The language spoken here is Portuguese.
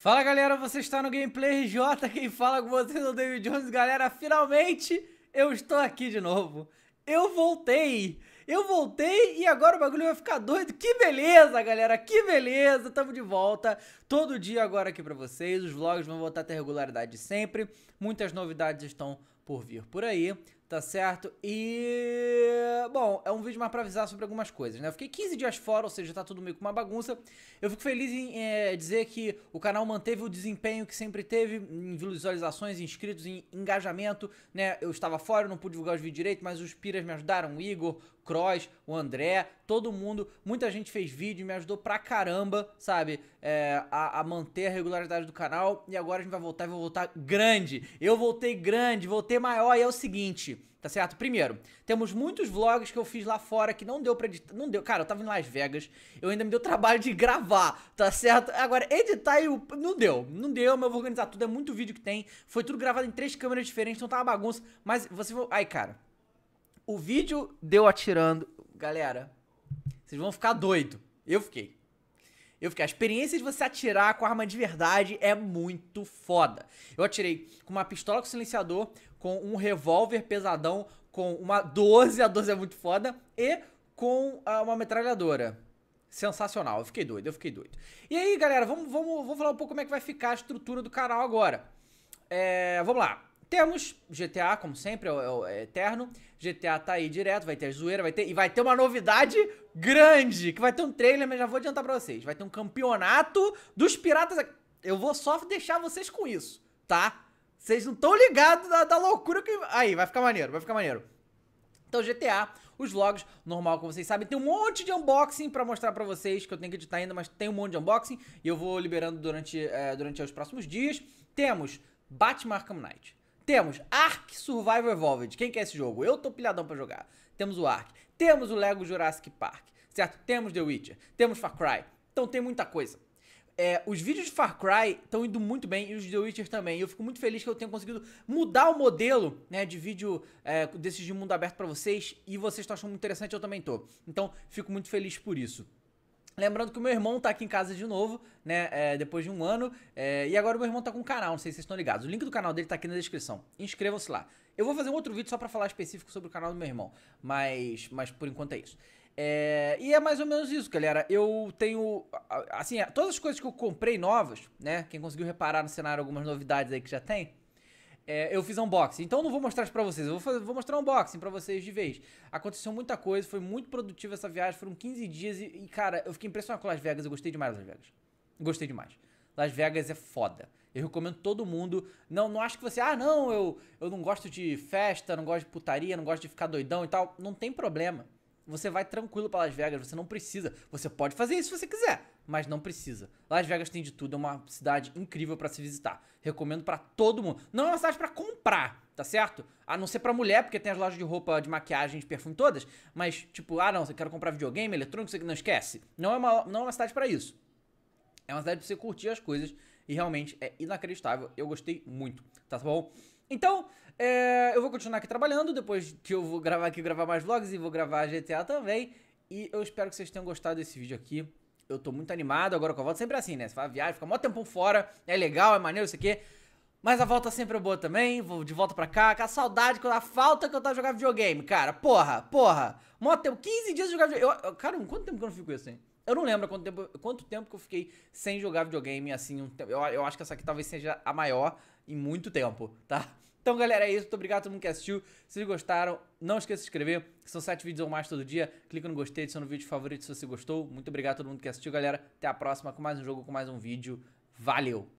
Fala galera, você está no Gameplay RJ, quem fala com vocês é o David Jones. Galera, finalmente eu estou aqui de novo. Eu voltei! Eu voltei e agora o bagulho vai ficar doido. Que beleza, galera, que beleza. Tamo de volta todo dia agora aqui pra vocês. Os vlogs vão voltar a ter regularidade sempre. Muitas novidades estão por vir por aí, tá certo? E. Bom, é um vídeo mais pra avisar sobre algumas coisas, né? Eu fiquei 15 dias fora, ou seja, tá tudo meio com uma bagunça. Eu fico feliz em é, dizer que o canal manteve o desempenho que sempre teve em visualizações, inscritos, em engajamento, né? Eu estava fora, eu não pude divulgar os vídeos direito, mas os piras me ajudaram, o Igor, Cross, o André, todo mundo. Muita gente fez vídeo, me ajudou pra caramba, sabe? É, a, a, manter a regularidade do canal. E agora a gente vai voltar e vou voltar grande. Eu voltei grande, voltei maior. E é o seguinte, tá certo? Primeiro, temos muitos vlogs que eu fiz lá fora que não deu pra editar. Não deu. Cara, eu tava em Las Vegas, eu ainda me deu trabalho de gravar, tá certo? Agora, editar o não deu. Não deu, mas eu vou organizar tudo. É muito vídeo que tem. Foi tudo gravado em três câmeras diferentes, então tá uma bagunça. Mas você. Ai, cara. O vídeo deu atirando. Galera, vocês vão ficar doido. Eu fiquei. Eu fiquei. A experiência de você atirar com arma de verdade é muito foda. Eu atirei com uma pistola com silenciador, com um revólver pesadão, com uma 12, a 12 é muito foda, e com ah, uma metralhadora. Sensacional, eu fiquei doido, eu fiquei doido. E aí, galera, vamos, vamos, vamos falar um pouco como é que vai ficar a estrutura do canal agora. É, vamos lá. Temos GTA, como sempre, é, é, é eterno. GTA tá aí direto, vai ter zoeira, vai ter. E vai ter uma novidade grande, que vai ter um trailer, mas já vou adiantar pra vocês. Vai ter um campeonato dos piratas. Eu vou só deixar vocês com isso, tá? Vocês não estão ligados da, da loucura que. Aí, vai ficar maneiro, vai ficar maneiro. Então, GTA, os vlogs, normal, como vocês sabem. Tem um monte de unboxing pra mostrar pra vocês, que eu tenho que editar ainda, mas tem um monte de unboxing. E eu vou liberando durante, é, durante os próximos dias. Temos Batman Arkham Knight. Temos Ark Survival Evolved. Quem quer é esse jogo? Eu tô pilhadão pra jogar. Temos o Ark. Temos o Lego Jurassic Park, certo? Temos The Witcher. Temos Far Cry. Então tem muita coisa. É, os vídeos de Far Cry estão indo muito bem e os The Witcher também. eu fico muito feliz que eu tenha conseguido mudar o modelo né, de vídeo é, desses de mundo aberto para vocês. E vocês estão achando muito interessante, eu também tô. Então, fico muito feliz por isso. Lembrando que o meu irmão tá aqui em casa de novo, né? É, depois de um ano. É, e agora o meu irmão tá com um canal, não sei se vocês estão ligados. O link do canal dele tá aqui na descrição. Inscrevam-se lá. Eu vou fazer um outro vídeo só para falar específico sobre o canal do meu irmão. Mas, mas por enquanto é isso. É, e é mais ou menos isso, galera. Eu tenho. Assim, todas as coisas que eu comprei novas, né? Quem conseguiu reparar no cenário algumas novidades aí que já tem é, eu fiz unboxing. Então não vou mostrar isso pra vocês, eu vou, fazer, vou mostrar unboxing pra vocês de vez. Aconteceu muita coisa, foi muito produtiva essa viagem, foram 15 dias e, e, cara, eu fiquei impressionado com Las Vegas, eu gostei demais de Las Vegas. Gostei demais. Las Vegas é foda. Eu recomendo todo mundo. Não, não acho que você, ah, não, eu, eu não gosto de festa, não gosto de putaria, não gosto de ficar doidão e tal. Não tem problema. Você vai tranquilo para Las Vegas, você não precisa. Você pode fazer isso se você quiser, mas não precisa. Las Vegas tem de tudo, é uma cidade incrível para se visitar. Recomendo para todo mundo. Não é uma cidade para comprar, tá certo? A não ser para mulher, porque tem as lojas de roupa, de maquiagem, de perfume todas, mas tipo, ah, não, você quer comprar videogame, eletrônico, você não esquece. Não é uma não é uma cidade para isso. É uma cidade pra você curtir as coisas e realmente é inacreditável. Eu gostei muito, tá bom? Então, é, eu vou continuar aqui trabalhando, depois que eu vou gravar aqui, gravar mais vlogs e vou gravar GTA também. E eu espero que vocês tenham gostado desse vídeo aqui. Eu tô muito animado agora com a volta, sempre é assim, né? Você fala viagem, fica mó tempão fora, é legal, é maneiro, isso aqui. Mas a volta sempre é boa também, vou de volta pra cá, com a saudade, com a falta que eu tava jogando videogame, cara. Porra, porra. Mó tempo, 15 dias de jogar videogame. Eu, eu, cara, quanto tempo que eu não fico isso, assim? hein? Eu não lembro quanto tempo, quanto tempo que eu fiquei sem jogar videogame, assim, um eu, eu, acho que essa aqui talvez seja a maior em muito tempo, tá? Então, galera, é isso. Muito obrigado a todo mundo que assistiu. Se gostaram, não esqueça de se inscrever. São sete vídeos ou mais todo dia. Clica no gostei, adiciona no vídeo favorito se você gostou. Muito obrigado a todo mundo que assistiu, galera. Até a próxima com mais um jogo, com mais um vídeo. Valeu!